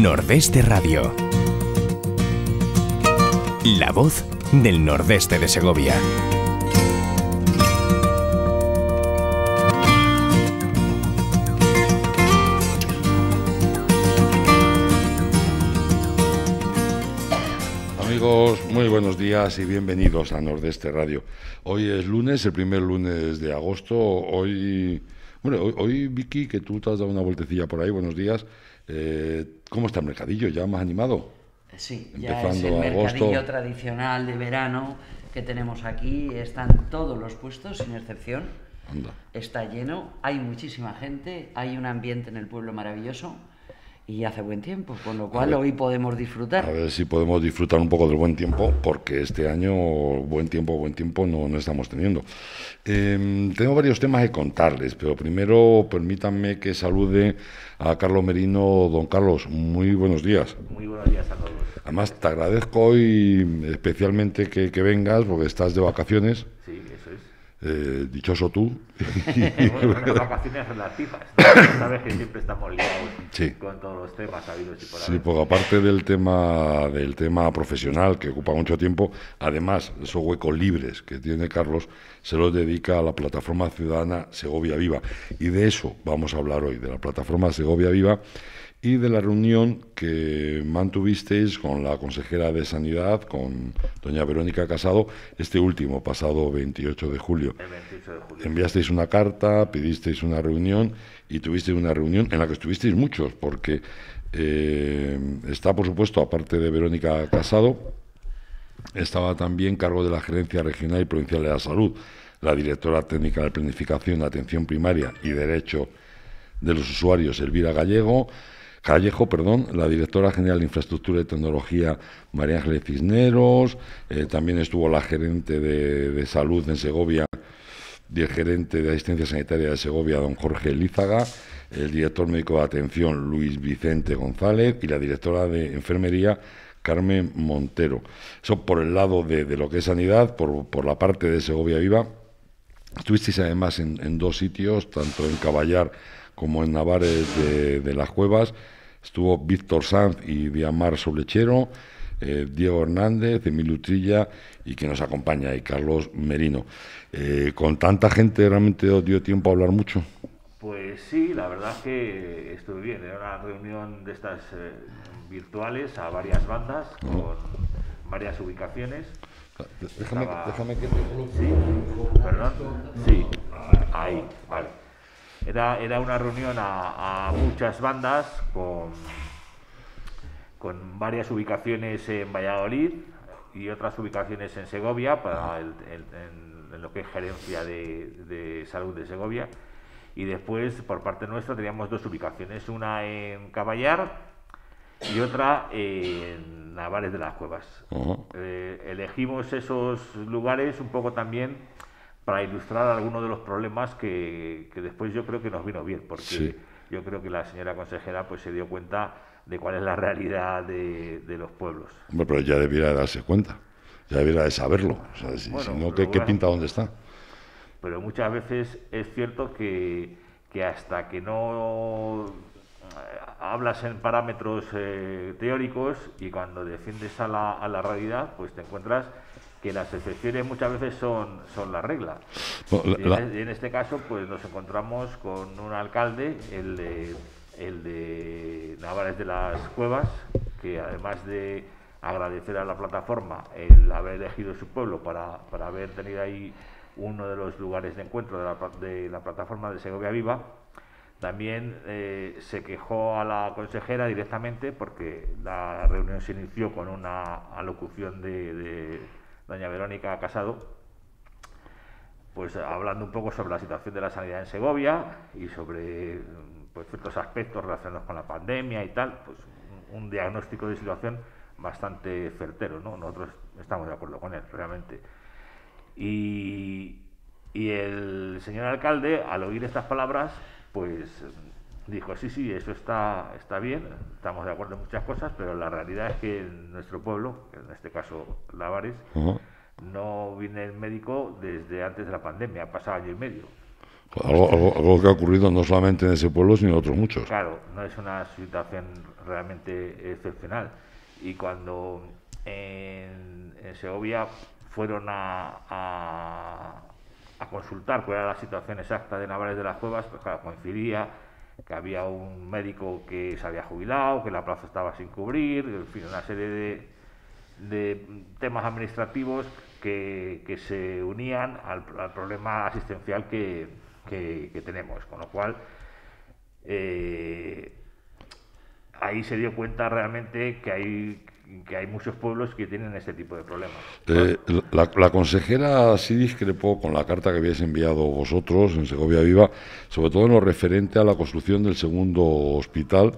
Nordeste Radio. La voz del nordeste de Segovia. Amigos, muy buenos días y bienvenidos a Nordeste Radio. Hoy es lunes, el primer lunes de agosto. Hoy, bueno, hoy, Vicky, que tú te has dado una vueltecilla por ahí, buenos días. Eh, ¿Cómo está el mercadillo? ¿Ya más animado? Sí, ya es el mercadillo tradicional de verano que tenemos aquí. Están todos los puestos, sin excepción. Anda. Está lleno, hay muchísima gente, hay un ambiente en el pueblo maravilloso y hace buen tiempo, con lo cual hoy podemos disfrutar. A ver si podemos disfrutar un poco del buen tiempo, porque este año buen tiempo, buen tiempo no, estamos teniendo. Em, tengo varios temas que contarles, pero primero permítanme que salude a Carlos Merino. Don Carlos, muy buenos días. Muy buenos días a todos. Además, te agradezco hoy especialmente que, vengas, porque estás de vacaciones. Sí, eh, dichoso tú. bueno, Sabes que siempre estamos con todos los temas habidos y por Sí, porque aparte del tema, del tema profesional, que ocupa mucho tiempo, además, esos huecos libres que tiene Carlos, se los dedica a la plataforma ciudadana Segovia Viva. Y de eso vamos a hablar hoy, de la plataforma Segovia Viva y de la reunión que mantuvisteis con la consejera de Sanidad, con doña Verónica Casado, este último pasado 28 de julio. Enviasteis una carta, pidisteis una reunión y tuvisteis una reunión en la que estuvisteis muchos, porque eh, está, por supuesto, aparte de Verónica Casado, estaba también cargo de la Gerencia Regional y Provincial de la Salud, la directora técnica de Planificación, Atención Primaria y Derecho de los Usuarios, Elvira Gallego, Callejo, perdón, la directora general de Infraestructura y Tecnología, María Ángeles Cisneros, eh, también estuvo la gerente de, salud en Segovia y el gerente de asistencia sanitaria de Segovia, don Jorge Lízaga, el director médico de atención, Luis Vicente González, y la directora de enfermería, Carmen Montero. Eso por el lado de, lo que es sanidad, por, la parte de Segovia Viva. Estuvisteis además en, dos sitios, tanto en Caballar como en Navares de, de las Cuevas, Estuvo Víctor Sanz y Diamar Solechero, eh, Diego Hernández, Emilio Utrilla y que nos acompaña, y Carlos Merino. Eh, ¿Con tanta gente realmente os dio tiempo a hablar mucho? Pues sí, la verdad que estuve bien. Era una reunión de estas eh, virtuales a varias bandas, con varias ubicaciones. Déjame, déjame que Sí, perdón. Sí, ahí, vale. Era, una reunión a, muchas bandas con, con varias ubicaciones en Valladolid y otras ubicaciones en Segovia, para en, lo que es gerencia de, salud de Segovia. Y después, por parte nuestra, teníamos dos ubicaciones, una en Caballar y otra en Navares de las Cuevas. Eh, elegimos esos lugares un poco también para ilustrar algunos de los problemas que, después yo creo que nos vino bien, porque yo creo que la señora consejera pues se dio cuenta de cuál es la realidad de, los pueblos. Hombre, pero ya debiera darse cuenta, ya debiera de saberlo, o sea, si, no, ¿qué, pinta dónde está? Pero muchas veces es cierto que, que hasta que no eh, hablas en parámetros eh, teóricos y cuando defiendes a la, a la realidad, pues te encuentras que las excepciones muchas veces son, son la regla. Pues, en, este caso, pues nos encontramos con un alcalde, el de, el de Navares de las Cuevas, que además de agradecer a la plataforma el haber elegido su pueblo para, haber tenido ahí uno de los lugares de encuentro de la, plataforma de Segovia Viva, también eh, se quejó a la consejera directamente porque la reunión se inició con una alocución de doña Verónica Casado, pues hablando un poco sobre la situación de la sanidad en Segovia y sobre pues, ciertos aspectos relacionados con la pandemia y tal, pues un diagnóstico de situación bastante certero, ¿no? Nosotros estamos de acuerdo con él, realmente. Y, y el señor alcalde, al oír estas palabras, pues dijo, sí, sí, eso está, está bien, estamos de acuerdo en muchas cosas, pero la realidad es que en nuestro pueblo, en este caso Lavares, no viene el médico desde antes de la pandemia, ha pasado año y medio. Algo, algo, que ha ocurrido no solamente en ese pueblo, sino en otros muchos. Claro, no es una situación realmente excepcional. Y cuando en, Segovia fueron a, a, a, consultar cuál era la situación exacta de Navales de las Cuevas, pues claro, coincidía había un médico que se había jubilado, que la plaza estaba sin cubrir, en fin, una serie de, temas administrativos que, se unían al, problema asistencial que, tenemos. Con lo cual, eh, ahí se dio cuenta realmente que hay que hay muchos pueblos que tienen ese tipo de problemas. Eh, la, consejera sí discrepó con la carta que habéis enviado vosotros en Segovia Viva, sobre todo en lo referente a la construcción del segundo hospital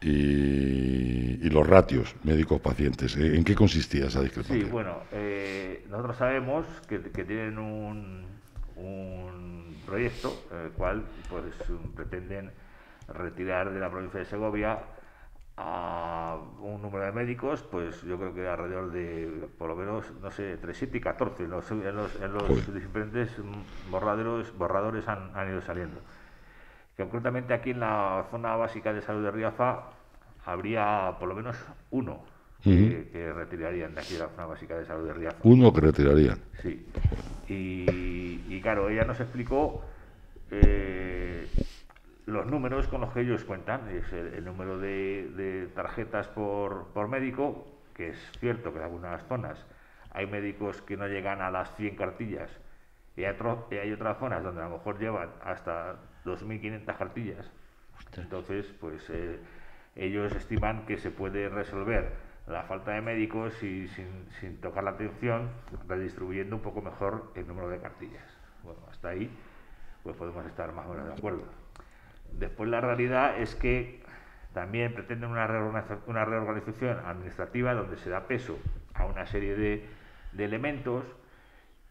y, los ratios médicos-pacientes. ¿eh? ¿En qué consistía esa discrepancia? Sí, bueno, eh, nosotros sabemos que, tienen un, un proyecto, el cual pues, pretenden retirar de la provincia de Segovia a un número de médicos, pues yo creo que alrededor de, por lo menos, no sé, tres y 14 en los, diferentes borradores, borradores han, ido saliendo. Concretamente aquí en la zona básica de salud de Riafa habría por lo menos uno que, retirarían de aquí de la zona básica de salud de Riafa. Uno que retirarían. Sí. Y, claro, ella nos explicó eh, los números con los que ellos cuentan, es el, número de, tarjetas por, médico, que es cierto que en algunas zonas hay médicos que no llegan a las 100 cartillas y hay, otras zonas donde a lo mejor llevan hasta 2.500 cartillas. Entonces, pues eh, ellos estiman que se puede resolver la falta de médicos y sin, sin tocar la atención, redistribuyendo un poco mejor el número de cartillas. Bueno, hasta ahí pues podemos estar más o menos de acuerdo. Después la realidad es que también pretenden una reorganización administrativa donde se da peso a una serie de, elementos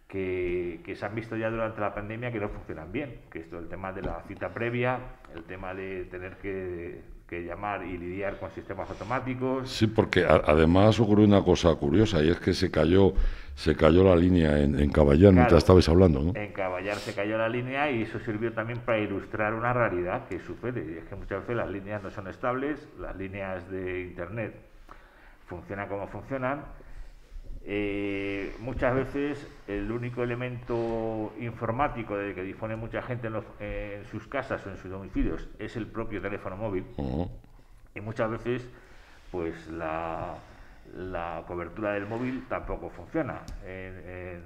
que, que, se han visto ya durante la pandemia que no funcionan bien, que esto el tema de la cita previa, el tema de tener que que llamar y lidiar con sistemas automáticos. Sí, porque además ocurrió una cosa curiosa y es que se cayó se cayó la línea en, Caballar mientras estabais hablando, ¿no? En Caballar se cayó la línea y eso sirvió también para ilustrar una realidad que sucede. Y es que muchas veces las líneas no son estables, las líneas de Internet funcionan como funcionan eh, muchas veces el único elemento informático de que dispone mucha gente en, en, sus casas o en sus domicilios es el propio teléfono móvil y muchas veces pues la, la, cobertura del móvil tampoco funciona en,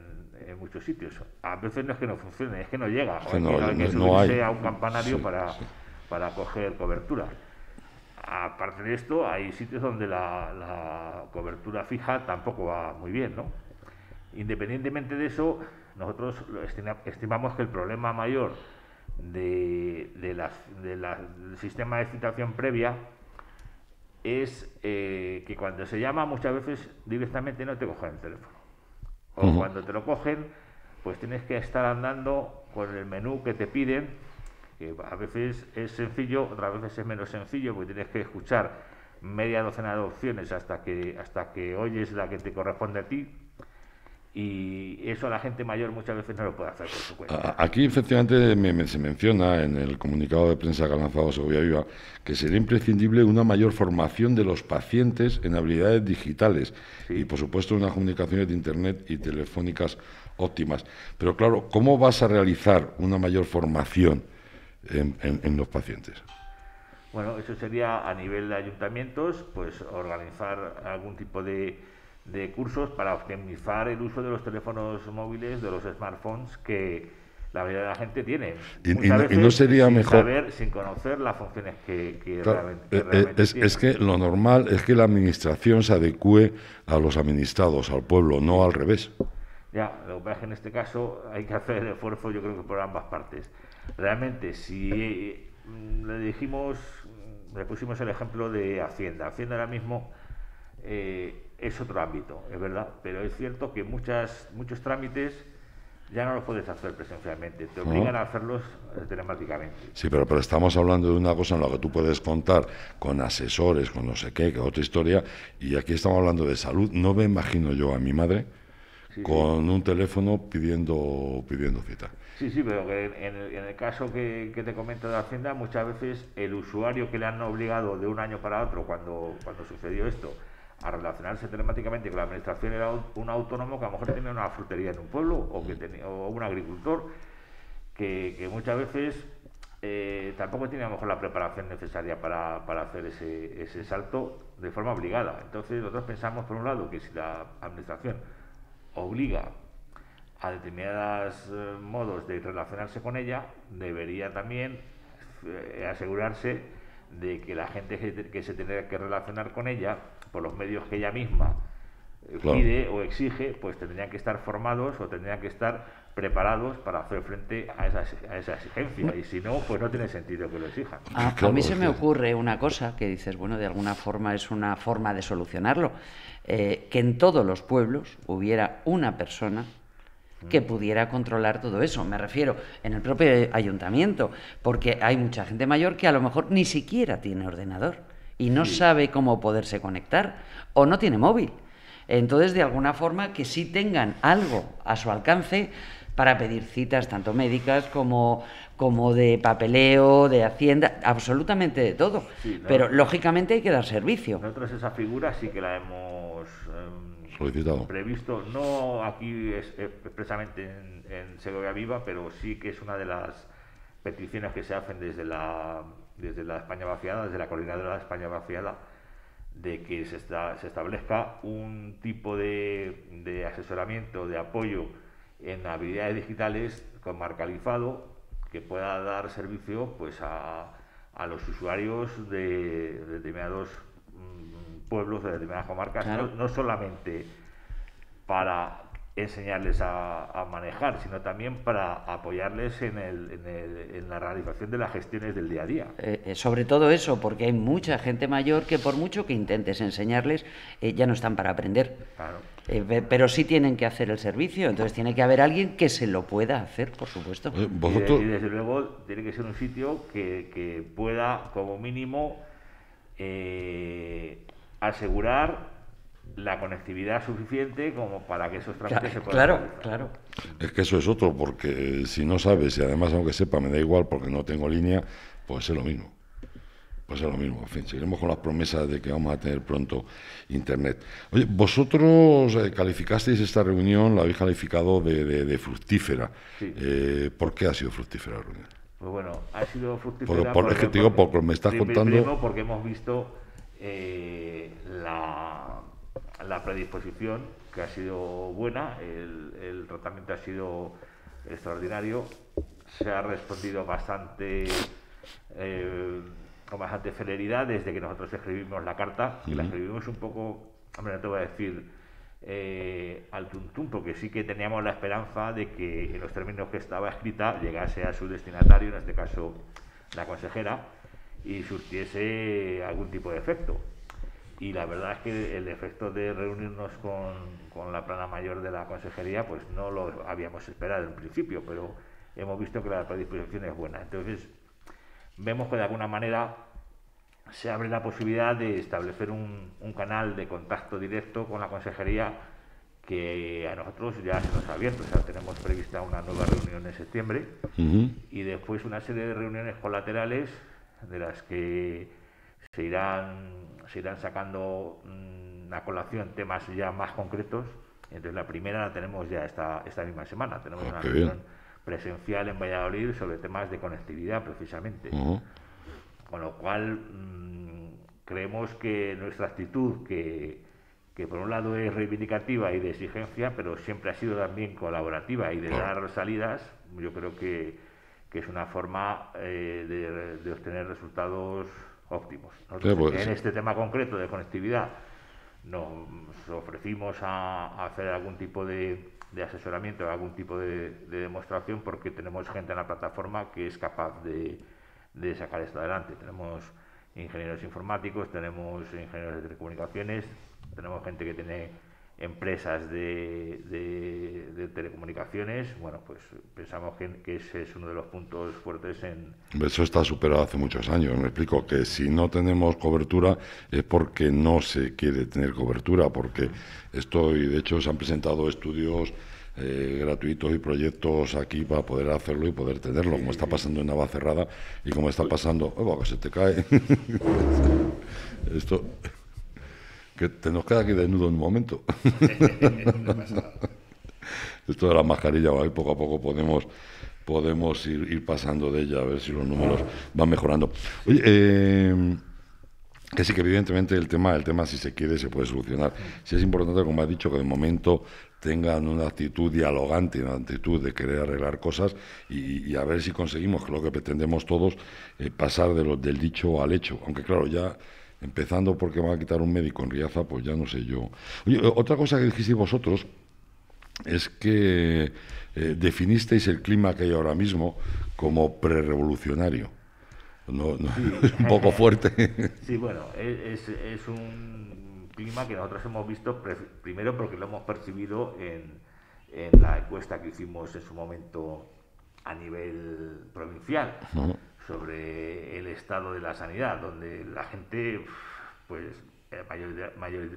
muchos sitios. A veces no es que no funcione, es que no llega, o que no, a un campanario para, para coger cobertura aparte de esto, hay sitios donde la, cobertura fija tampoco va muy bien, ¿no? Independientemente de eso, nosotros estimamos que el problema mayor de, del sistema de citación previa es eh, que cuando se llama muchas veces directamente no te cogen el teléfono. O cuando te lo cogen, pues tienes que estar andando con el menú que te piden que a veces es sencillo, otras veces es menos sencillo, porque tienes que escuchar media docena de opciones hasta que, hasta que oyes la que te corresponde a ti. Y eso la gente mayor muchas veces no lo puede hacer por su cuenta. Aquí efectivamente se menciona en el comunicado de prensa que ha lanzado Seguridad Viva que sería imprescindible una mayor formación de los pacientes en habilidades digitales y por supuesto unas comunicaciones de Internet y telefónicas óptimas. Pero claro, ¿cómo vas a realizar una mayor formación? en, los pacientes. Bueno, eso sería a nivel de ayuntamientos, pues organizar algún tipo de, de cursos para optimizar el uso de los teléfonos móviles, de los smartphones que la mayoría de la gente tiene. Y, no, sería mejor. Saber, sin conocer las funciones que, realmente, tienen. Eh, eh, es, es, que lo normal es que la administración se adecue a los administrados, al pueblo, no al revés. Ya, lo que pasa es que en este caso hay que hacer esfuerzo, yo creo que por ambas partes realmente si mm, le dijimos, le pusimos el ejemplo de Hacienda. Hacienda ahora mismo eh, es otro ámbito, es verdad, pero es cierto que muchas, muchos trámites ya no los puedes hacer presencialmente, te obligan a hacerlos telemáticamente. Sí, pero, pero estamos hablando de una cosa en la que tú puedes contar con asesores, con no sé qué, que otra historia, y aquí estamos hablando de salud. No me imagino yo a mi madre con un teléfono pidiendo, pidiendo cita. Sí, sí, pero que en, el, caso que, te comento de Hacienda, muchas veces el usuario que le han obligado de un año para otro, cuando, cuando sucedió esto, a relacionarse telemáticamente con la administración era un autónomo que a lo mejor tenía una frutería en un pueblo o, que tenía, un agricultor, que, muchas veces eh, tampoco tenía a lo mejor la preparación necesaria para, para hacer ese, ese, salto de forma obligada. Entonces nosotros pensamos, por un lado, que si la administración obliga a determinados eh, modos de relacionarse con ella, debería también eh, asegurarse de que la gente que se tenga que relacionar con ella, por los medios que ella misma eh, pide o exige, pues tendrían que estar formados o tendrían que estar preparados para hacer frente a esa, exigencia. Y si no, pues no tiene sentido que lo exijan. A, mí se me ocurre una cosa que dices, bueno, de alguna forma es una forma de solucionarlo, que en todos los pueblos hubiera una persona que pudiera controlar todo eso. Me refiero en el propio ayuntamiento, porque hay mucha gente mayor que a lo mejor ni siquiera tiene ordenador y no sabe cómo poderse conectar o no tiene móvil. Entonces, de alguna forma, que sí tengan algo a su alcance para pedir citas, tanto médicas como, como de papeleo, de hacienda, absolutamente de todo. Pero, lógicamente, hay que dar servicio. Nosotros esa figura sí que la hemos... Em, Previsto, no aquí es, expresamente eh, en, Segovia Viva, pero sí que es una de las peticiones que se hacen desde la, desde la España vaciada, desde la coordinadora de España vaciada, de que se, establezca un tipo de, asesoramiento, de apoyo en habilidades digitales con marcalizado que pueda dar servicio pues a, a los usuarios de, de determinados pueblos, de determinadas comarcas, no, solamente para enseñarles a, manejar, sino también para apoyarles en, la realización de las gestiones del día a día. Eh, eh, sobre todo eso, porque hay mucha gente mayor que por mucho que intentes enseñarles, eh, ya no están para aprender. pero sí tienen que hacer el servicio, entonces tiene que haber alguien que se lo pueda hacer, por supuesto. Y, desde luego tiene que ser un sitio que, que pueda, como mínimo, eh, asegurar la conectividad suficiente como para que esos trámites se puedan Claro, claro. Es que eso es otro, porque si no sabes, y además aunque sepa, me da igual porque no tengo línea, pues es lo mismo. Pues es lo mismo. En fin, seguiremos con las promesas de que vamos a tener pronto Internet. Oye, vosotros eh, calificasteis esta reunión, la habéis calificado de, fructífera. Eh, ¿Por qué ha sido fructífera la reunión? Pues bueno, ha sido fructífera. Por, es que te digo, porque me estás contando. porque hemos visto eh, la, predisposición, que ha sido buena, el, tratamiento ha sido extraordinario, se ha respondido bastante eh, con bastante celeridad desde que nosotros escribimos la carta, que la escribimos un poco, hombre, no te voy a decir eh, al tuntún, porque sí que teníamos la esperanza de que en los términos que estaba escrita llegase a su destinatario, en este caso la consejera, y surtiese algún tipo de efecto. Y la verdad es que el efecto de reunirnos con, con la plana mayor de la consejería, pues no lo habíamos esperado en principio, pero hemos visto que la predisposición es buena. Entonces, vemos que de alguna manera se abre la posibilidad de establecer un, un, canal de contacto directo con la consejería que a nosotros ya se nos ha abierto. O sea, tenemos prevista una nueva reunión en septiembre y después una serie de reuniones colaterales de las que se irán, se irán sacando una mm, a colación temas ya más concretos. Entonces la primera la tenemos ya esta, esta misma semana. Tenemos ah, una reunión presencial en Valladolid sobre temas de conectividad precisamente. Con lo cual mm, creemos que nuestra actitud que, que por un lado es reivindicativa y de exigencia, pero siempre ha sido también colaborativa y de dar salidas, yo creo que, que es una forma eh, de, obtener resultados óptimos. Pues en este tema concreto de conectividad nos ofrecimos a, hacer algún tipo de, asesoramiento, algún tipo de, de, demostración, porque tenemos gente en la plataforma que es capaz de, sacar esto adelante. Tenemos ingenieros informáticos, tenemos ingenieros de telecomunicaciones, tenemos gente que tiene empresas de, telecomunicaciones, bueno, pues pensamos que, ese es uno de los puntos fuertes en... Eso está superado hace muchos años, me explico, que si no tenemos cobertura es porque no se quiere tener cobertura, porque estoy de hecho se han presentado estudios eh, gratuitos y proyectos aquí para poder hacerlo y poder tenerlo, como está pasando en Navacerrada, Cerrada y como está pasando, oh, que se te cae! esto que te nos queda aquí desnudo en un momento. Esto de la mascarilla, ¿vale? poco a poco podemos, podemos ir, pasando de ella, a ver si los números van mejorando. Oye, eh, que sí que evidentemente el tema, el tema si se quiere se puede solucionar. Si es importante, como has dicho, que de momento tengan una actitud dialogante, una actitud de querer arreglar cosas y, a ver si conseguimos, que lo que pretendemos todos, eh, pasar de lo, del dicho al hecho. Aunque claro, ya Empezando porque van a quitar un médico en Riaza, pues ya no sé yo. otra cosa que dijisteis vosotros es que eh, definisteis el clima que hay ahora mismo como prerevolucionario. No, no, un poco fuerte. Sí, bueno, e, es, un clima que nosotros hemos visto primero porque lo hemos percibido en, la encuesta que hicimos en su momento a nivel provincial sobre el estado de la sanidad, donde la gente, pues eh,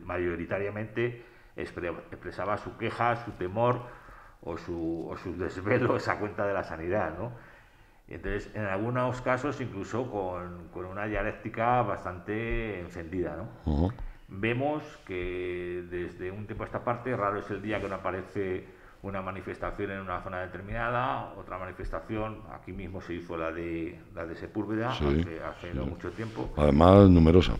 mayoritariamente expresaba su queja, su temor o, su, desvelo sus desvelos cuenta de la sanidad, Entonces, en algunos casos, incluso con, una dialéctica bastante encendida, Vemos que desde un tiempo a esta parte, raro es el día que no aparece una manifestación en una zona determinada, otra manifestación, aquí mismo se hizo la de, la de Sepúlveda hace, no mucho tiempo. Además, numerosa.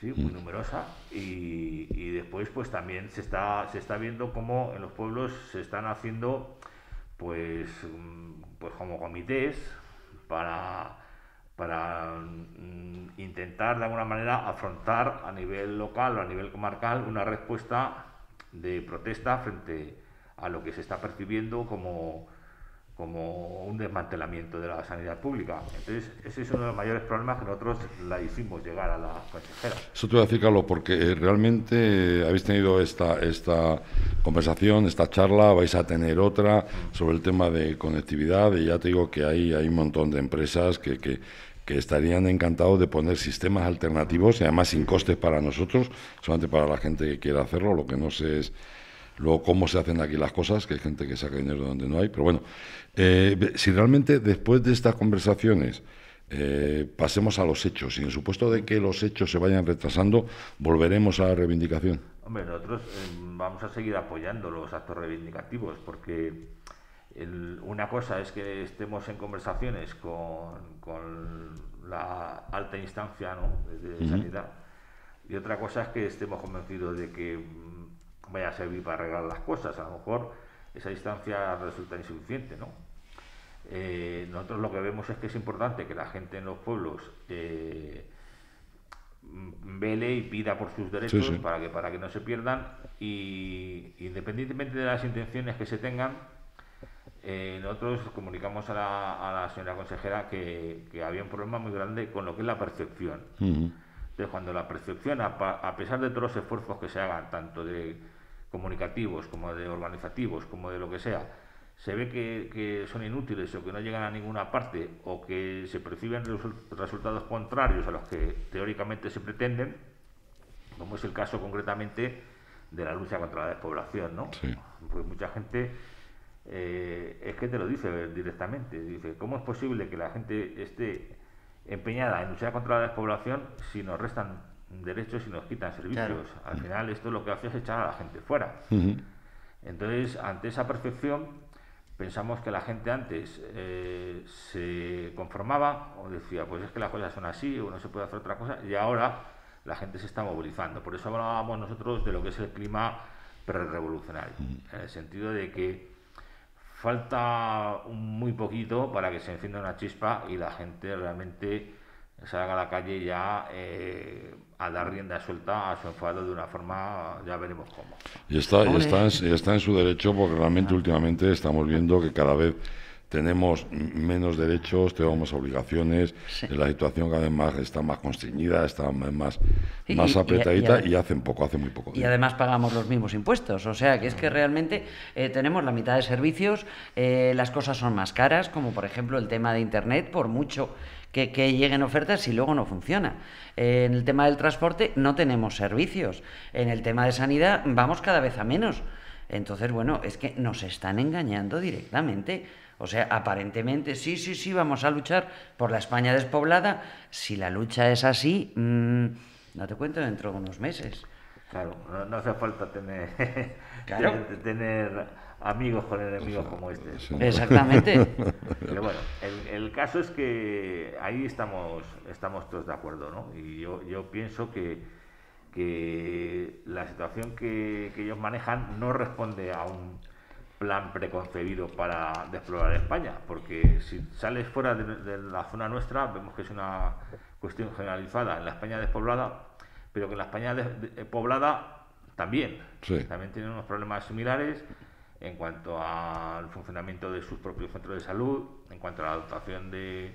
Sí, muy mm. numerosa. Y, después, pues también se está, se está viendo cómo en los pueblos se están haciendo, pues, mm, pues como comités para para mm, intentar de alguna manera afrontar a nivel local o a nivel comarcal una respuesta de protesta frente a lo que se está percibiendo como, como un desmantelamiento de la sanidad pública. Entonces, ese es uno de los mayores problemas que nosotros la hicimos llegar a la consejera. Eso te voy a decir, Carlos, porque eh, realmente habéis tenido esta, esta conversación, esta charla, vais a tener otra sobre el tema de conectividad, y ya te digo que hay, hay un montón de empresas que, que que estarían encantados de poner sistemas alternativos y además sin costes para nosotros, solamente para la gente que quiera hacerlo, lo que no sé es Luego, cómo se hacen aquí las cosas, que hay gente que saca dinero donde no hay. Pero bueno, eh, si realmente después de estas conversaciones eh, pasemos a los hechos, y en supuesto de que los hechos se vayan retrasando, volveremos a la reivindicación. Hombre, nosotros em, vamos a seguir apoyando los actos reivindicativos, porque una cosa es que estemos en conversaciones con, la alta instancia ¿no? de sanidad, y otra cosa es que estemos convencidos de que vaya a servir para arreglar las cosas. A lo mejor esa distancia resulta insuficiente, ¿no? Eh, nosotros lo que vemos es que es importante que la gente en los pueblos eh, vele y pida por sus derechos para que para que no se pierdan y independientemente de las intenciones que se tengan eh, nosotros comunicamos a la, señora consejera que, había un problema muy grande con lo que es la percepción de cuando la percepción a pesar de todos los esfuerzos que se hagan tanto de comunicativos, como de organizativos, como de lo que sea, se ve que, son inútiles o que no llegan a ninguna parte o que se perciben resultados contrarios a los que teóricamente se pretenden, como es el caso concretamente de la lucha contra la despoblación, ¿no? Pues mucha gente eh, es que te lo dice directamente, dice, ¿cómo es posible que la gente esté empeñada en luchar contra la despoblación si nos restan derechos y nos quitan servicios. Al final esto lo que hace es echar a la gente fuera. Entonces, ante esa percepción, pensamos que la gente antes eh, se conformaba o decía, pues es que las cosas son así o no se puede hacer otra cosa, y ahora la gente se está movilizando. Por eso hablábamos nosotros de lo que es el clima prerevolucionario, revolucionario en el sentido de que falta muy poquito para que se encienda una chispa y la gente realmente que salga a la calle ya eh, a dar rienda suelta a su enfado de una forma, ya veremos cómo. Y está, y está, en, su derecho porque realmente ah. últimamente estamos viendo que cada vez tenemos menos derechos, tenemos más obligaciones, la situación cada vez más está más constreñida, está más, más apretadita y, poco, hace muy poco. Y además pagamos los mismos impuestos, o sea que es que realmente eh, tenemos la mitad de servicios, eh, las cosas son más caras, como por ejemplo el tema de Internet, por mucho que, lleguen ofertas y luego no funciona. en el tema del transporte no tenemos servicios. En el tema de sanidad vamos cada vez a menos. Entonces, bueno, es que nos están engañando directamente. O sea, aparentemente, sí, sí, sí, vamos a luchar por la España despoblada. Si la lucha es así, mm, no te cuento dentro de unos meses. Claro, no, hace falta tener, tener amigos con enemigos como este. Exactamente. Pero bueno, el, caso es que ahí estamos, estamos todos de acuerdo, ¿no? Y yo, pienso que, que la situación que, ellos manejan no responde a un plan preconcebido para explorar España, porque si sales fuera de, la zona nuestra, vemos que es una cuestión generalizada en la España despoblada, pero que en la España despoblada... también. También tienen unos problemas similares en cuanto al funcionamiento de sus propios centros de salud, en cuanto a la dotación de,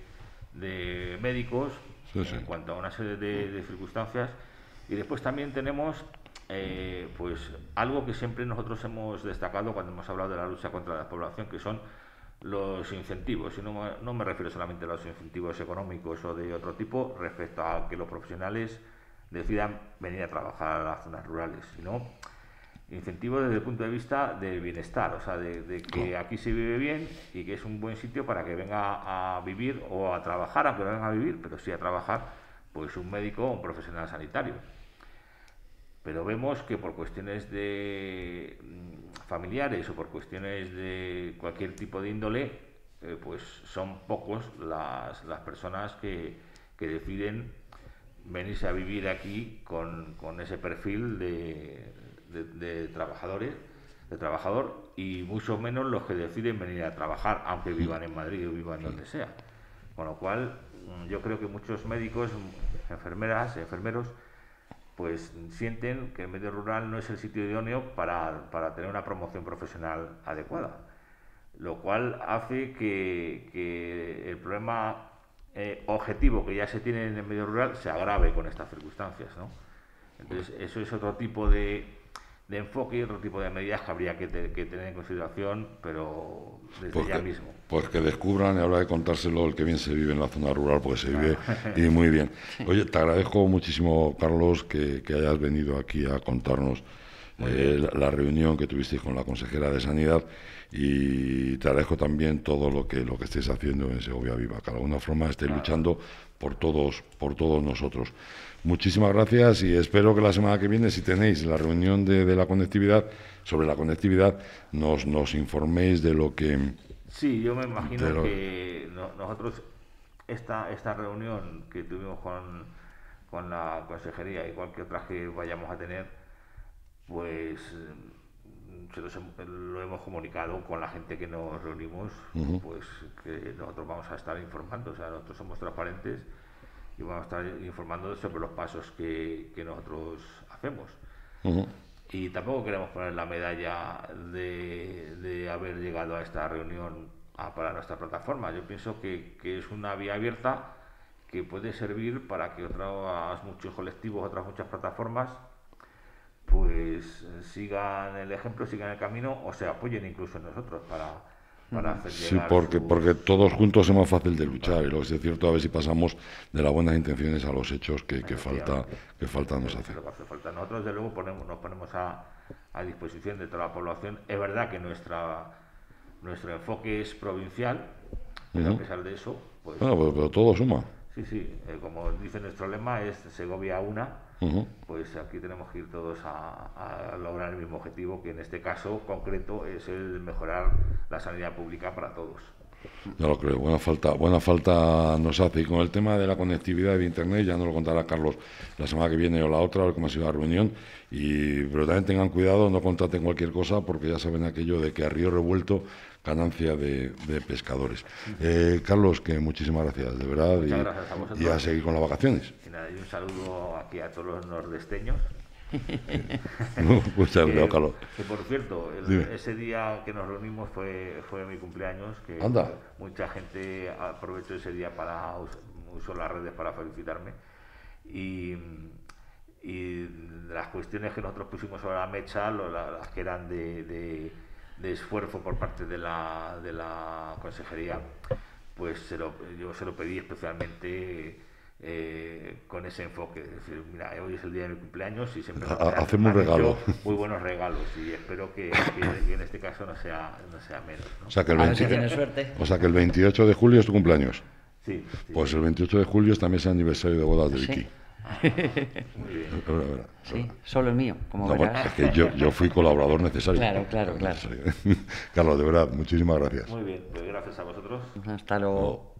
médicos, en cuanto a una serie de, circunstancias. Y después también tenemos eh, pues algo que siempre nosotros hemos destacado cuando hemos hablado de la lucha contra la despoblación, que son los incentivos. Y no, no me refiero solamente a los incentivos económicos o de otro tipo respecto a que los profesionales decidan venir a trabajar a las zonas rurales, sino incentivo desde el punto de vista del bienestar, o sea, de, que aquí se vive bien y que es un buen sitio para que venga a vivir o a trabajar, a que venga a vivir, pero sí a trabajar, pues un médico o un profesional sanitario. Pero vemos que por cuestiones de mm, familiares o por cuestiones de cualquier tipo de índole, eh, pues son pocos las, personas que, deciden venirse a vivir aquí con ese perfil de, de, trabajadores de trabajador y mucho menos los que deciden venir a trabajar, aunque vivan en Madrid o vivan donde sea. Con lo cual, mm, yo creo que muchos médicos, enfermeras, enfermeros, pues sienten que el medio rural no es el sitio idóneo para, para tener una promoción profesional adecuada. Lo cual hace que, el problema eh, objetivo que ya se tiene en el medio rural se agrave con estas circunstancias. ¿no? Entonces, eso es otro tipo de, de enfoque y otro tipo de medidas que habría que, tener en consideración, pero desde ya mismo. Pues que descubran y habrá de contárselo el que bien se vive en la zona rural, porque se vive muy bien. Oye, te agradezco muchísimo, Carlos, que, hayas venido aquí a contarnos eh, la, reunión que tuvisteis con la consejera de Sanidad y te agradezco también todo lo que lo que estéis haciendo en Segovia Viva, que de alguna forma estéis luchando por todos, por todos nosotros. Muchísimas gracias y espero que la semana que viene, si tenéis la reunión de, de la conectividad, sobre la conectividad, nos, nos informéis de lo que... Sí, yo me imagino que nosotros esta, esta reunión que tuvimos con, con la consejería, y cualquier otra que vayamos a tener, pues mm, se lo hemos comunicado con la gente que nos reunimos, pues que nosotros vamos a estar informando, o sea, nosotros somos transparentes y vamos a estar informando sobre los pasos que, nosotros hacemos. Y tampoco queremos poner la medalla de, de haber llegado a esta reunión a, para nuestra plataforma. Yo pienso que, que, es una vía abierta que puede servir para que otros muchos colectivos, otras muchas plataformas, pues sigan el ejemplo, sigan el camino o se apoyen incluso en nosotros para, Sí, porque, porque todos juntos es más fácil de luchar. Y lo que es cierto, a ver si pasamos de las buenas intenciones a los hechos que, falta, que falta nos hacer Nosotros, desde luego, nos ponemos a, a disposición de toda la población. Es verdad que nuestra, nuestro enfoque es provincial, pero a pesar de eso. Pues bueno, pero, todo suma. Sí, sí, eh, como dice nuestro lema, es Segovia una pues aquí tenemos que ir todos a, lograr el mismo objetivo, que en este caso concreto es el mejorar la sanidad pública para todos. No lo creo, buena falta, buena falta nos hace. Y con el tema de la conectividad de Internet, ya nos lo contará Carlos la semana que viene o la otra, a ver cómo ha sido la reunión. Y, pero también tengan cuidado, no contraten cualquier cosa, porque ya saben aquello de que a río revuelto ganancia de, pescadores. Eh, Carlos, que muchísimas gracias, de verdad, y a seguir con las vacaciones. Y un saludo aquí a todos los nordesteños. por cierto, ese día que nos reunimos fue, fue mi cumpleaños, que mucha gente aprovechó ese día para uso las redes para felicitarme. Y, las cuestiones que nosotros pusimos sobre la mecha, las que eran de, esfuerzo por parte de la, consejería, pues yo se lo pedí especialmente eh, con ese enfoque. Es decir, mira, hoy es el día de mi cumpleaños y siempre hacemos un Muy buenos regalos y espero que, en este caso no sea, no sea menos. O, sea que el 28 ah, de julio es tu cumpleaños. Sí, pues el 28 de julio es también es aniversario de bodas de Vicky. Ah, muy bien. solo el mío, como que yo, yo, fui colaborador necesario. Claro, claro, claro. Carlos, de verdad, muchísimas gracias. Muy bien, pues gracias a vosotros. Hasta luego.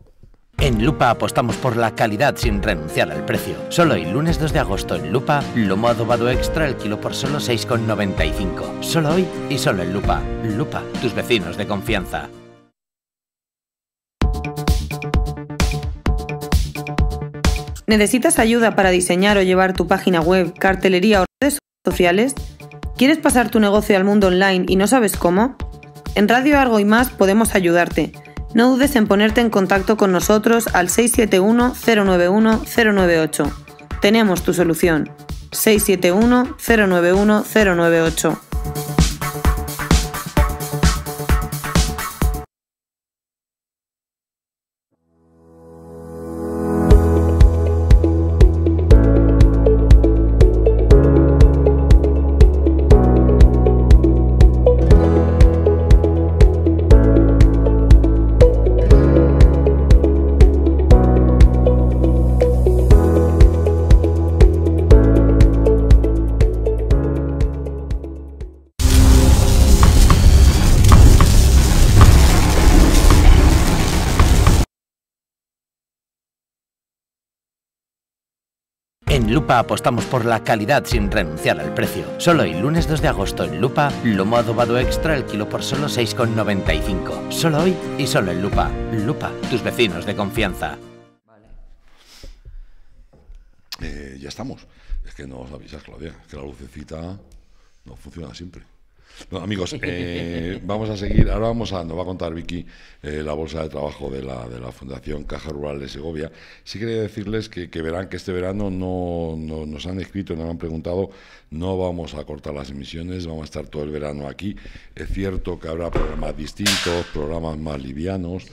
En Lupa apostamos por la calidad sin renunciar al precio. Solo hoy, lunes 2 de agosto en Lupa, lomo adobado extra el kilo por solo 6,95. Solo hoy y solo en Lupa. Lupa, tus vecinos de confianza. ¿Necesitas ayuda para diseñar o llevar tu página web, cartelería o redes sociales? ¿Quieres pasar tu negocio al mundo online y no sabes cómo? En Radio Argo y más podemos ayudarte. No dudes en ponerte en contacto con nosotros al 671-091-098. Tenemos tu solución. 671-091-098. En Lupa apostamos por la calidad sin renunciar al precio. Solo hoy, lunes 2 de agosto en Lupa, lomo adobado extra el kilo por solo 6,95. Solo hoy y solo en Lupa. Lupa, tus vecinos de confianza. Eh, ya estamos. Es que no os avisas, Claudia, que la lucecita no funciona siempre amigos, eh, vamos a seguir. Ahora vamos a, nos va a contar Vicky eh, la bolsa de trabajo de la, de la Fundación Caja Rural de Segovia. Sí quería decirles que, verán que este verano no, nos han escrito, nos han preguntado, no vamos a cortar las emisiones, vamos a estar todo el verano aquí. Es cierto que habrá programas distintos, programas más livianos.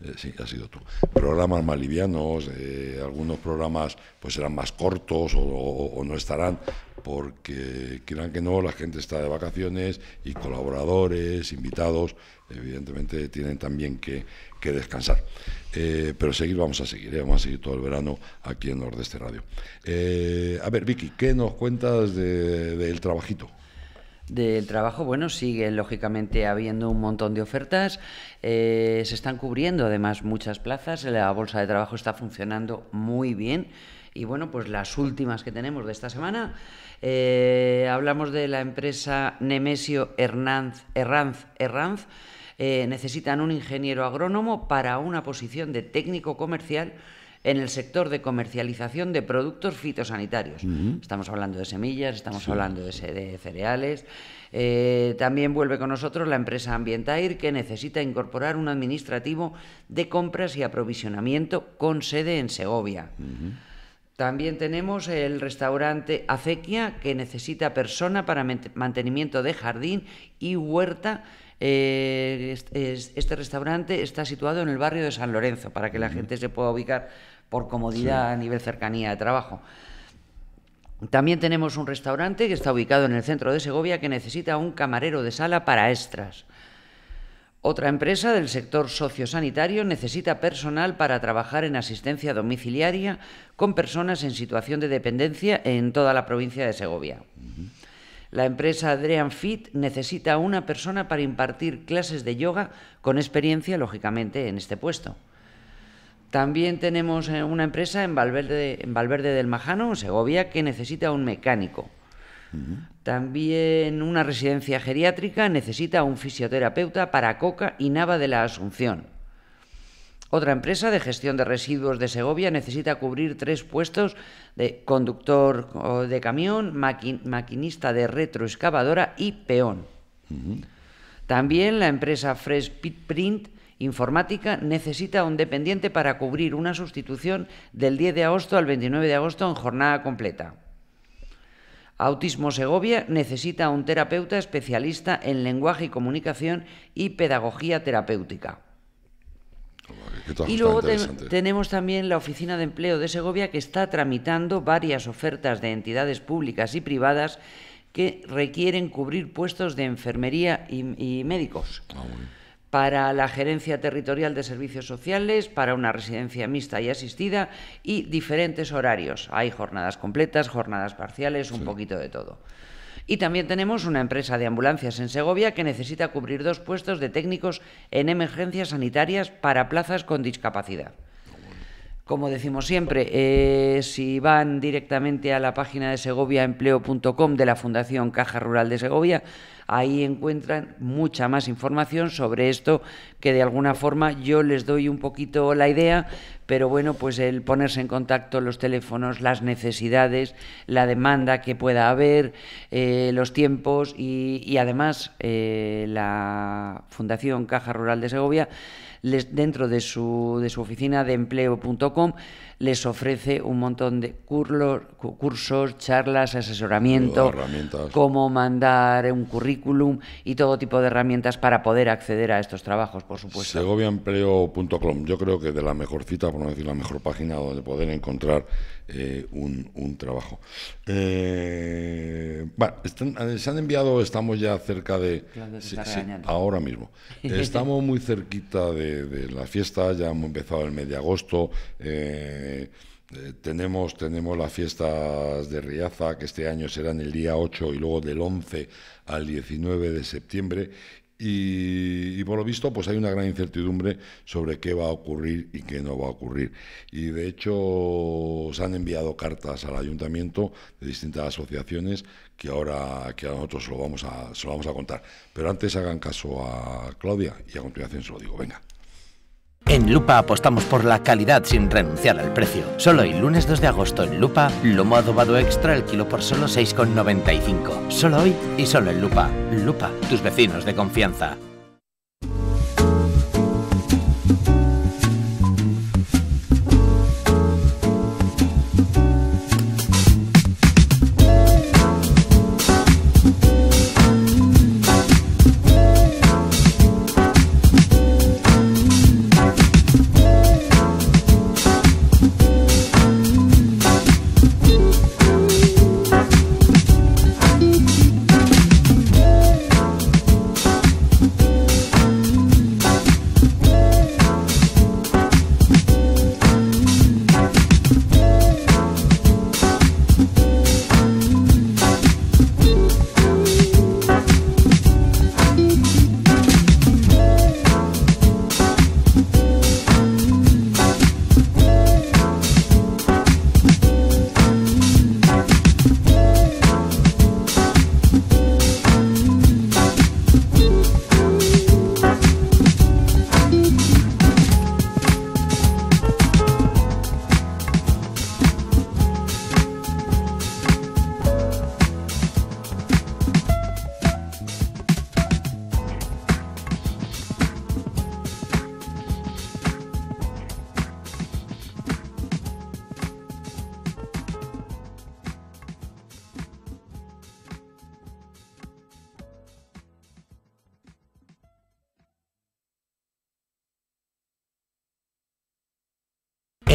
Eh, sí, ha sido tú. Programas más livianos, algunos programas pues serán más cortos o no estarán porque quieran que no, la gente está de vacaciones y colaboradores, invitados, evidentemente tienen también que, descansar. Eh, pero seguir vamos a seguir, eh, vamos a seguir todo el verano aquí en Nordeste Radio. Eh, a ver, Vicky, ¿qué nos cuentas del trabajito? Del trabajo, bueno, sigue lógicamente habiendo un montón de ofertas. se están cubriendo además muchas plazas. La bolsa de trabajo está funcionando muy bien. Y bueno, pues las últimas que tenemos de esta semana eh, hablamos de la empresa Nemesio Herranz, eh, necesitan un ingeniero agrónomo para una posición de técnico comercial en el sector de comercialización de productos fitosanitarios. Estamos hablando de semillas, estamos hablando de, cereales. Eh, también vuelve con nosotros la empresa Ambientair, que necesita incorporar un administrativo de compras y aprovisionamiento con sede en Segovia. También tenemos el restaurante Acequia, que necesita persona para mantenimiento de jardín y huerta. Eh, este restaurante está situado en el barrio de San Lorenzo, para que la gente se pueda ubicar por comodidad a nivel cercanía de trabajo. También tenemos un restaurante que está ubicado en el centro de Segovia que necesita un camarero de sala para extras. Otra empresa del sector sociosanitario necesita personal para trabajar en asistencia domiciliaria con personas en situación de dependencia en toda la provincia de Segovia. La empresa Adrian Fit necesita una persona para impartir clases de yoga con experiencia, lógicamente, en este puesto. También tenemos eh, una empresa en Valverde, del Majano, en Segovia, que necesita un mecánico. También una residencia geriátrica necesita un fisioterapeuta para Coca y Nava de la Asunción. Otra empresa de gestión de residuos de Segovia necesita cubrir tres puestos de conductor de camión, maquinista de retroexcavadora y peón. También la empresa Fresh Print informática necesita un dependiente para cubrir una sustitución del 10 de agosto al 29 de agosto en jornada completa. Autismo Segovia necesita un terapeuta especialista en lenguaje y comunicación y pedagogía terapéutica. Y luego tenemos también la Oficina de Empleo de Segovia que está tramitando varias ofertas de entidades públicas y privadas que requieren cubrir puestos de enfermería y, médicos. Ah, para la Gerencia Territorial de Servicios Sociales, para una residencia mixta y asistida y diferentes horarios. Hay jornadas completas, jornadas parciales, un poquito de todo. Y también tenemos una empresa de ambulancias en Segovia que necesita cubrir dos puestos de técnicos en emergencias sanitarias para plazas con discapacidad. Como decimos siempre, eh, si van directamente a la página de segoviaempleo.com de la Fundación Caja Rural de Segovia, Ahí encuentran mucha más información sobre esto que de alguna forma yo les doy un poquito la idea, pero bueno, pues el ponerse en contacto, los teléfonos, las necesidades, la demanda que pueda haber, eh, los tiempos y, además eh, la Fundación Caja Rural de Segovia, les, dentro de su, de su oficina de empleo.com, les ofrece un montón de cursos, charlas, asesoramiento, oh, cómo mandar un currículum y todo tipo de herramientas para poder acceder a estos trabajos, por supuesto. Segoviaempleo.com, yo creo que de la mejor cita, por no decir la mejor página donde poder encontrar eh, un, trabajo. Eh, bueno, eh, se han enviado, estamos ya cerca de... ahora mismo. Estamos muy cerquita de, la fiesta, ya hemos empezado el mes de agosto. Eh, tenemos, tenemos las fiestas de Riaza, que este año serán el día 8 y luego del 11 al 19 de septiembre. Y, por lo visto, pues hay una gran incertidumbre sobre qué va a ocurrir y qué no va a ocurrir. Y de hecho, se han enviado cartas al ayuntamiento de distintas asociaciones que ahora que a nosotros lo vamos a, se lo vamos a contar. Pero antes hagan caso a Claudia y a continuación se lo digo. Venga. En Lupa apostamos por la calidad sin renunciar al precio. Solo el lunes 2 de agosto en Lupa, lomo adobado extra el kilo por solo 6,95. Solo hoy y solo en Lupa. Lupa, tus vecinos de confianza.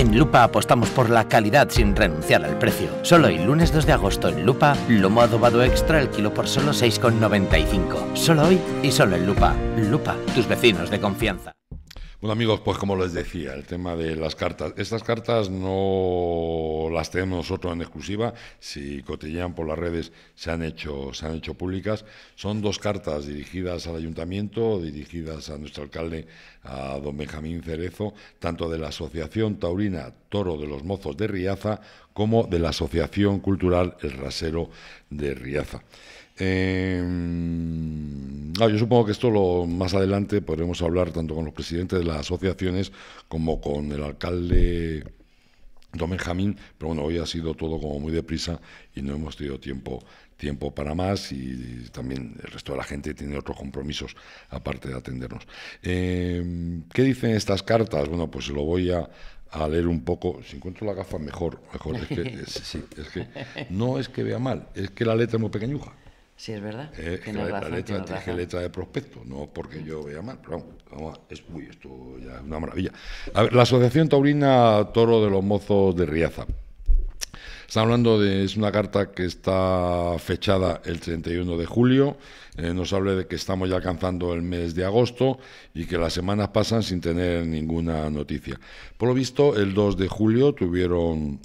En Lupa apostamos por la calidad sin renunciar al precio. Solo hoy, lunes 2 de agosto en Lupa, lomo adobado extra el kilo por solo 6,95. Solo hoy y solo en Lupa. Lupa, tus vecinos de confianza. Bueno amigos, pues como les decía, el tema de las cartas. Estas cartas no las tenemos nosotros en exclusiva, si cotillean por las redes se han hecho, se han hecho públicas. Son dos cartas dirigidas al ayuntamiento, dirigidas a nuestro alcalde, a don Benjamín Cerezo, tanto de la Asociación Taurina Toro de los Mozos de Riaza como de la Asociación Cultural El Rasero de Riaza. Em, yo supongo que esto lo, más adelante podremos hablar tanto con los presidentes de las asociaciones como con el alcalde Don Benjamín, pero bueno, hoy ha sido todo como muy deprisa y no hemos tenido tiempo, tiempo para más y también el resto de la gente tiene otros compromisos aparte de atendernos. Em, ¿Qué dicen estas cartas? Bueno, pues lo voy a, leer un poco. Si encuentro la gafa, mejor. mejor. es que, no es que vea mal, es que la letra es muy pequeñuja. Sí, es verdad. Eh, que la, letra, de prospecto, no porque yo vea mal, pero vamos, es, uy, esto ya es una maravilla. la Asociación Taurina Toro de los Mozos de Riaza. Está hablando de, es una carta que está fechada el 31 de julio, eh, nos habla de que estamos ya alcanzando el mes de agosto y que las semanas pasan sin tener ninguna noticia. Por lo visto, el 2 de julio tuvieron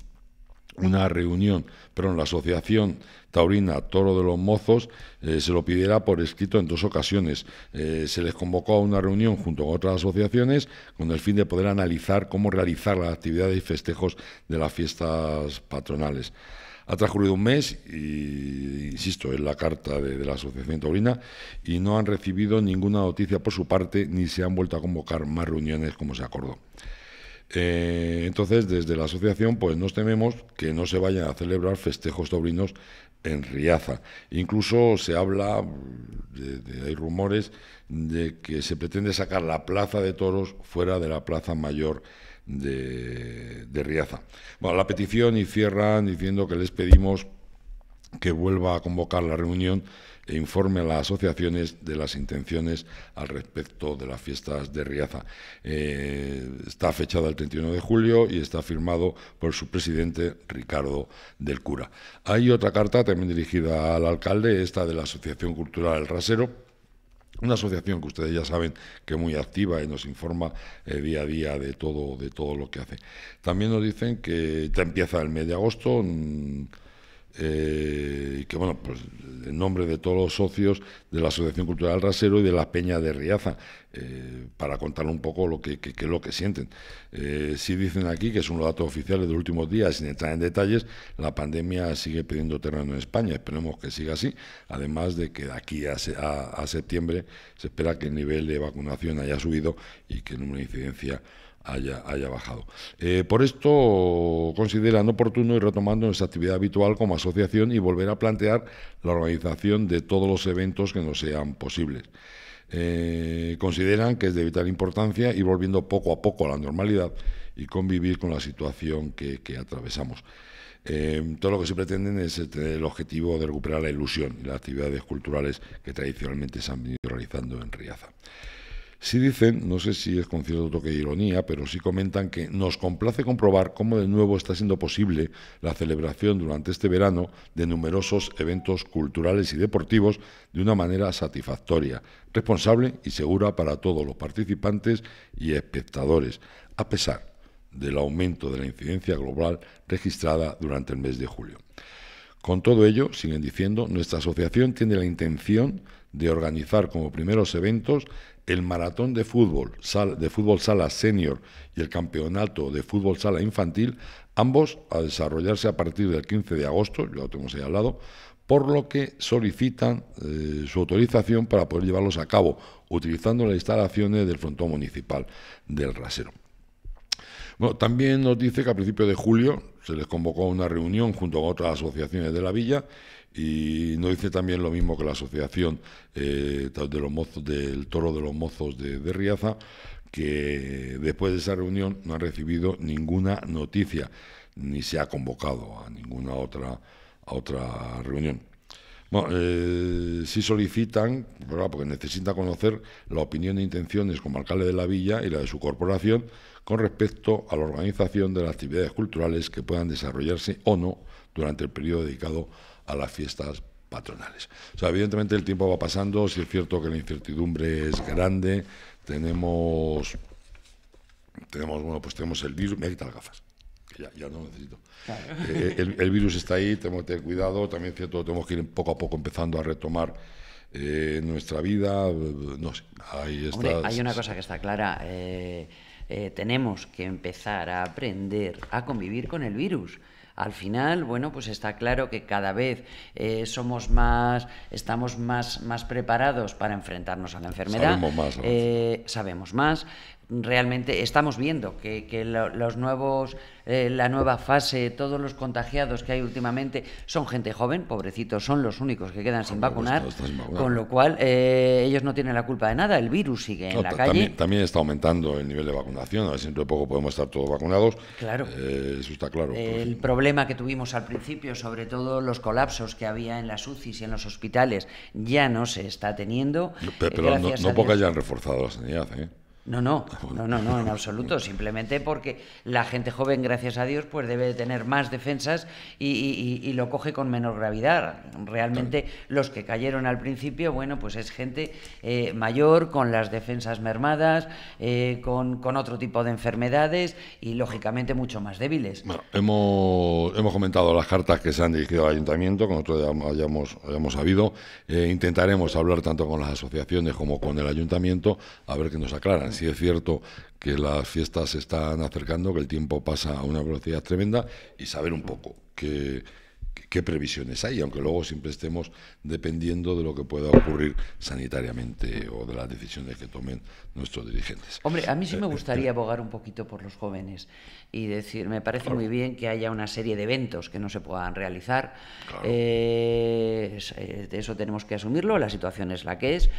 una reunión, pero la Asociación Taurina Toro de los Mozos eh, se lo pidiera por escrito en dos ocasiones. Eh, se les convocó a una reunión junto con otras asociaciones con el fin de poder analizar cómo realizar las actividades y festejos de las fiestas patronales. Ha transcurrido un mes, y, insisto, en la carta de, la Asociación Taurina, y no han recibido ninguna noticia por su parte ni se han vuelto a convocar más reuniones como se acordó. Eh, entonces, desde la asociación, pues nos tememos que no se vayan a celebrar festejos taurinos en Riaza. Incluso se habla, mm, hay rumores, de que se pretende sacar la plaza de toros fuera de la plaza mayor de, de Riaza. Bueno, la petición y cierran diciendo que les pedimos que vuelva a convocar la reunión e informe a las asociaciones de las intenciones al respecto de las fiestas de Riaza. Eh, está fechada el 31 de julio y está firmado por su presidente Ricardo del Cura. Hay otra carta también dirigida al alcalde, esta de la Asociación Cultural El Rasero, una asociación que ustedes ya saben que es muy activa y nos informa eh, día a día de todo, de todo lo que hace. También nos dicen que ya empieza el mes de agosto. Mm, eh, y que bueno, pues en nombre de todos los socios de la Asociación Cultural Rasero y de la Peña de Riaza, eh, para contar un poco lo que, que, lo que sienten. Eh, sí dicen aquí, que son los datos oficiales de los últimos días, sin entrar en detalles, la pandemia sigue pidiendo terreno en España, esperemos que siga así, además de que de aquí a, septiembre se espera que el nivel de vacunación haya subido y que en una incidencia haya, bajado. Eh, por esto consideran oportuno ir retomando nuestra actividad habitual como asociación y volver a plantear la organización de todos los eventos que nos sean posibles. Eh, consideran que es de vital importancia ir volviendo poco a poco a la normalidad y convivir con la situación que, atravesamos. Eh, todo lo que se pretende es tener el objetivo de recuperar la ilusión y las actividades culturales que tradicionalmente se han venido realizando en Riaza. Sí dicen, no sé si es con cierto toque de ironía, pero sí comentan que nos complace comprobar cómo de nuevo está siendo posible la celebración durante este verano de numerosos eventos culturales y deportivos de una manera satisfactoria, responsable y segura para todos los participantes y espectadores, a pesar del aumento de la incidencia global registrada durante el mes de julio. Con todo ello, siguen diciendo, nuestra asociación tiene la intención de organizar como primeros eventos el maratón de fútbol, de fútbol sala senior y el campeonato de fútbol sala infantil, ambos a desarrollarse a partir del 15 de agosto, ya lo tenemos ahí al por lo que solicitan eh, su autorización para poder llevarlos a cabo, utilizando las instalaciones del frontón municipal del rasero. Bueno, también nos dice que a principios de julio se les convocó a una reunión junto con otras asociaciones de la villa y no dice también lo mismo que la asociación eh, de los mozos, del toro de los mozos de, Riaza, que después de esa reunión no ha recibido ninguna noticia, ni se ha convocado a ninguna otra, otra reunión. Bueno, eh, sí solicitan, porque necesita conocer la opinión e intenciones como alcalde de la villa y la de su corporación con respecto a la organización de las actividades culturales que puedan desarrollarse o no durante el periodo dedicado a a las fiestas patronales. O sea, evidentemente el tiempo va pasando, si es cierto que la incertidumbre es grande, tenemos tenemos bueno pues tenemos el virus, me voy a las gafas. Que ya, ya no necesito. Eh, el, virus está ahí, tenemos que tener cuidado, también es cierto, tenemos que ir poco a poco empezando a retomar eh, nuestra vida, no sé, hay una cosa que está clara, eh, tenemos que empezar a aprender a convivir con el virus al final, bueno, pues está claro que cada vez eh, somos más, estamos más, más preparados para enfrentarnos a la enfermedad. Sabemos más. Eh, sabemos más realmente estamos viendo que, los nuevos, eh, la nueva fase, todos los contagiados que hay últimamente son gente joven, pobrecitos, son los únicos que quedan sin vacunar, con lo cual eh, ellos no tienen la culpa de nada, el virus sigue en la calle. También, está aumentando el nivel de vacunación, a ver si dentro de poco podemos estar todos vacunados. Claro. Eh, eso está claro. El problema que tuvimos al principio, sobre todo los colapsos que había en las UCIs y en los hospitales, ya no se está teniendo. Pero, no, ya han reforzado la sanidad, ¿eh? No, no, ah, no, no, no, en absoluto. Simplemente porque la gente joven, gracias a Dios, pues debe tener más defensas y, lo coge con menor gravedad. Realmente los que cayeron al principio, bueno, pues es gente eh, mayor, con las defensas mermadas, eh, con, otro tipo de enfermedades y lógicamente mucho más débiles. Bueno, hemos, hemos comentado las cartas que se han dirigido al ayuntamiento, que nosotros hayamos, hayamos sabido. Eh, intentaremos hablar tanto con las asociaciones como con el ayuntamiento a ver qué nos aclaran sí es cierto que las fiestas se están acercando, que el tiempo pasa a una velocidad tremenda y saber un poco qué, previsiones hay, aunque luego siempre estemos dependiendo de lo que pueda ocurrir sanitariamente o de las decisiones que tomen nuestros dirigentes. Hombre, a mí sí eh, me eh, gustaría eh. abogar un poquito por los jóvenes y decir, me parece muy bien que haya una serie de eventos que no se puedan realizar. Claro. eso tenemos que asumirlo, la situación es la que es,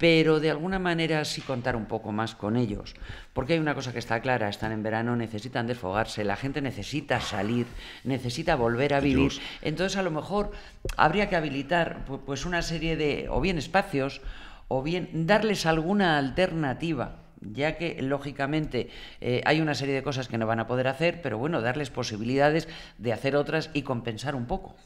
pero de alguna manera sí contar un poco más con ellos, porque hay una cosa que está clara, están en verano, necesitan desfogarse, la gente necesita salir, necesita volver a vivir, entonces a lo mejor habría que habilitar pues una serie de o bien espacios o bien darles alguna alternativa ya que lógicamente eh, hay una serie de cosas que no van a poder hacer, pero bueno, darles posibilidades de hacer otras y compensar un poco.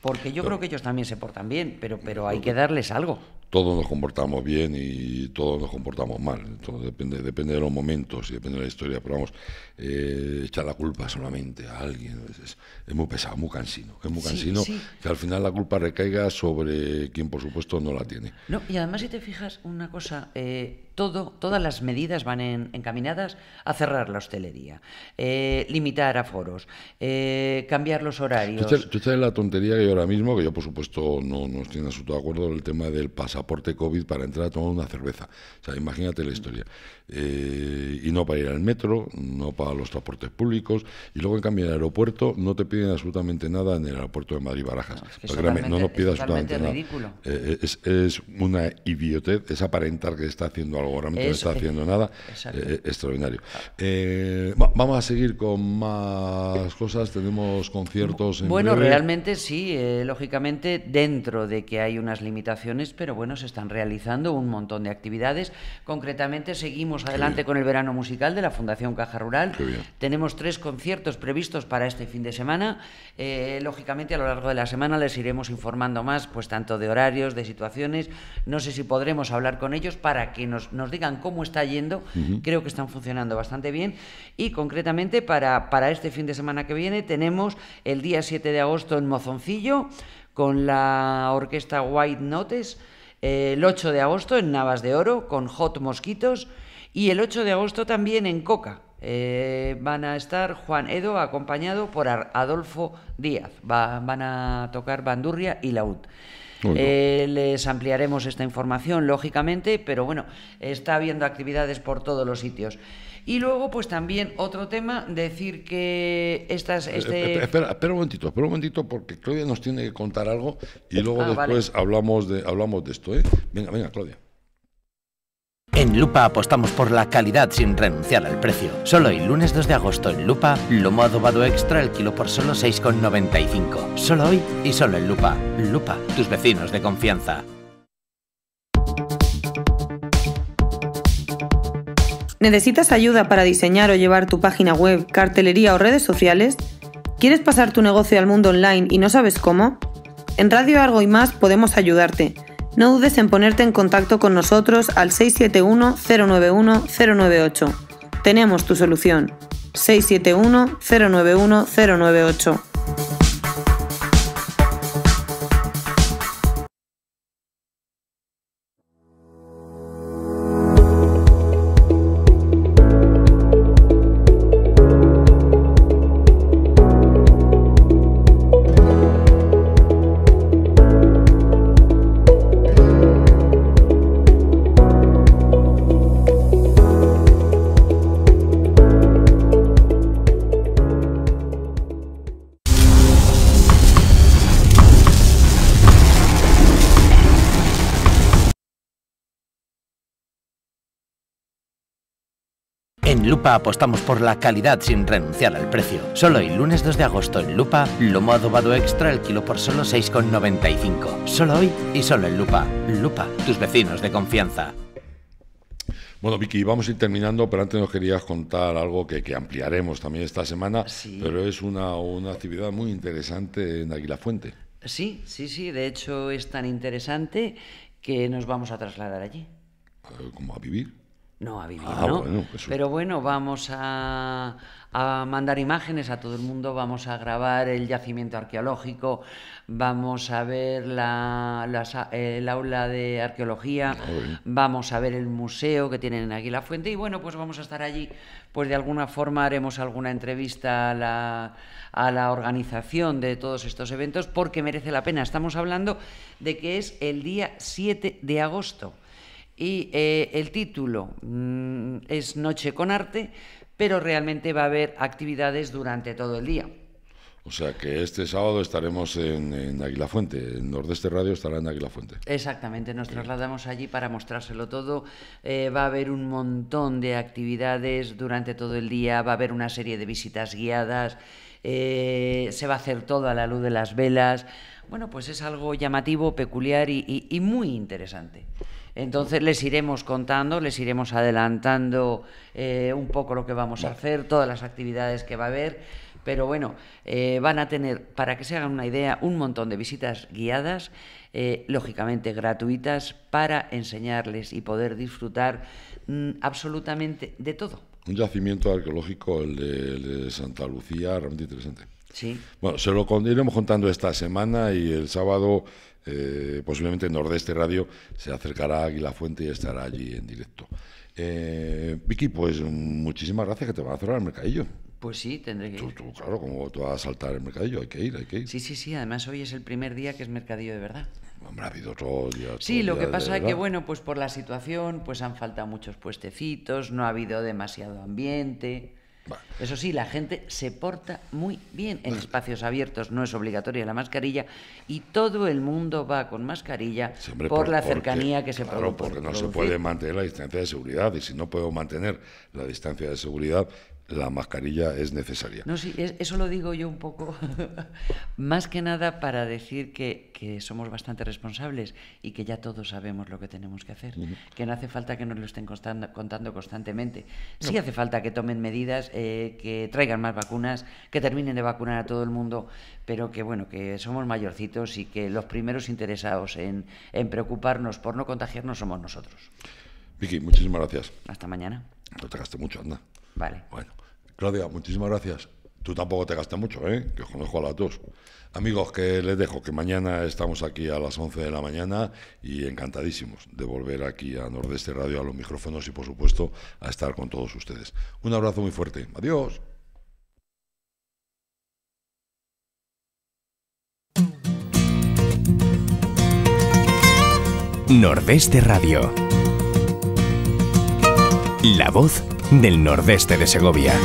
Porque yo creo que ellos también se portan bien, pero, pero hay que darles algo todos nos comportamos bien y todos nos comportamos mal. Todo depende, depende de los momentos y depende de la historia. Pero vamos, eh, echar la culpa solamente a alguien es, muy pesado, muy cansino. Es muy cansino que al final la culpa recaiga sobre quien, por supuesto, no la tiene. No, y además, si te fijas, una cosa. Eh, todas las medidas van encaminadas a cerrar la hostelería, eh, limitar a foros, eh, cambiar los horarios. Tú, la tontería que ahora mismo, que yo por supuesto no, no estoy en absoluto de acuerdo el tema del pasaporte COVID para entrar a tomar una cerveza. O sea, imagínate la historia. Eh, y no para ir al metro, no para los transportes públicos. Y luego, en cambio, en el aeropuerto no te piden absolutamente nada en el aeropuerto de Madrid-Barajas. No, es nos absolutamente nada. Es, es una idiotez, es aparentar que está haciendo no está haciendo nada. Eh, eh, extraordinario. Eh, vamos a seguir con más cosas. Tenemos conciertos en Bueno, realmente sí. lógicamente, dentro de que hay unas limitaciones, pero bueno, se están realizando un montón de actividades. Concretamente, seguimos adelante con el verano musical de la Fundación Caja Rural. Tenemos tres conciertos previstos para este fin de semana. lógicamente, a lo largo de la semana les iremos informando más, pues tanto de horarios, de situaciones. No sé si podremos hablar con ellos para que nos nos digan cómo está yendo. Creo que están funcionando bastante bien. Y concretamente para, para este fin de semana que viene tenemos el día 7 de agosto en Mozoncillo con la orquesta White Notes, eh, el 8 de agosto en Navas de Oro con Hot Mosquitos y el 8 de agosto también en Coca. Eh, van a estar Juan Edo acompañado por Adolfo Díaz. van a tocar Bandurria y Laúd. Eh, les ampliaremos esta información, lógicamente, pero bueno, está habiendo actividades por todos los sitios. Y luego, pues también otro tema, decir que estas... Eh, este... Eh, espera, un momentito, un porque Claudia nos tiene que contar algo y ah, luego después hablamos, de, hablamos de esto. ¿eh? Venga, venga, Claudia. En Lupa apostamos por la calidad sin renunciar al precio. Solo hoy, lunes 2 de agosto en Lupa, lomo adobado extra el kilo por solo 6,95. Solo hoy y solo en Lupa. Lupa, tus vecinos de confianza. ¿Necesitas ayuda para diseñar o llevar tu página web, cartelería o redes sociales? ¿Quieres pasar tu negocio al mundo online y no sabes cómo? En Radio Argo y más podemos ayudarte. No dudes en ponerte en contacto con nosotros al 671-091-098. Tenemos tu solución. 671-091-098 Lupa apostamos por la calidad sin renunciar al precio. Solo hoy, lunes 2 de agosto en Lupa, lomo adobado extra el kilo por solo 6,95. Solo hoy y solo en Lupa. Lupa, tus vecinos de confianza. Bueno, Vicky, vamos a ir terminando, pero antes nos querías contar algo que, ampliaremos también esta semana, sí. pero es una, una actividad muy interesante en Aguilafuente. Sí, sí, sí, de hecho es tan interesante que nos vamos a trasladar allí. Eh, ¿Cómo a vivir? no ha vivido, ah, ¿no? Pues Pero bueno, vamos a, mandar imágenes a todo el mundo, vamos a grabar el yacimiento arqueológico, vamos a ver la, eh, el aula de arqueología, ah, vamos a ver el museo que tienen aquí la fuente y bueno, pues vamos a estar allí. Pues de alguna forma haremos alguna entrevista a la, a la organización de todos estos eventos porque merece la pena. Estamos hablando de que es el día 7 de agosto y eh, el título mm, es Noche con Arte, pero realmente va a haber actividades durante todo el día. O sea que este sábado estaremos en, en Águila Fuente, el Nordeste Radio estará en Águila Fuente. Exactamente, nos trasladamos allí para mostrárselo todo. Eh, va a haber un montón de actividades durante todo el día, va a haber una serie de visitas guiadas, eh, se va a hacer todo a la luz de las velas. Bueno, pues es algo llamativo, peculiar y muy interesante. Entonces les iremos contando, les iremos adelantando eh, un poco lo que vamos a hacer, todas las actividades que va a haber. Pero bueno, eh, van a tener, para que se hagan una idea, un montón de visitas guiadas, eh, lógicamente gratuitas, para enseñarles y poder disfrutar mm, absolutamente de todo. Un yacimiento arqueológico, el de, el de Santa Lucía, realmente interesante. Sí. Bueno, se lo iremos contando esta semana y el sábado eh, posiblemente Nordeste Radio se acercará a Fuente y estará allí en directo. Eh, Vicky, pues muchísimas gracias que te van a cerrar el mercadillo. Pues sí, tendré que ir. claro, como tú vas a saltar el mercadillo, hay que ir, hay que ir. Sí, sí, sí, además hoy es el primer día que es mercadillo de verdad. Hombre, ha habido otros días Sí, lo que pasa es que, bueno, pues por la situación, pues han faltado muchos puestecitos, no ha habido demasiado ambiente. Eso sí, la gente se porta muy bien. En espacios abiertos no es obligatoria la mascarilla y todo el mundo va con mascarilla por, la cercanía que se claro, porque no se puede mantener la distancia de seguridad y si no puedo mantener la distancia de seguridad, la mascarilla es necesaria. No, sí, eso lo digo yo un poco, más que nada para decir que, somos bastante responsables y que ya todos sabemos lo que tenemos que hacer, que no hace falta que nos lo estén contando constantemente. Sí hace falta que tomen medidas, eh, que traigan más vacunas, que terminen de vacunar a todo el mundo, pero que bueno, que somos mayorcitos y que los primeros interesados en, preocuparnos por no contagiarnos somos nosotros. Vicky, muchísimas gracias. Hasta mañana. No te mucho, anda. Vale. Bueno. Claudia, muchísimas gracias. Tú tampoco te gastas mucho, ¿eh? que os conozco a las dos. Amigos, que les dejo, que mañana estamos aquí a las 11 de la mañana y encantadísimos de volver aquí a Nordeste Radio, a los micrófonos y, por supuesto, a estar con todos ustedes. Un abrazo muy fuerte. Adiós. Nordeste Radio. La voz del Nordeste de Segovia.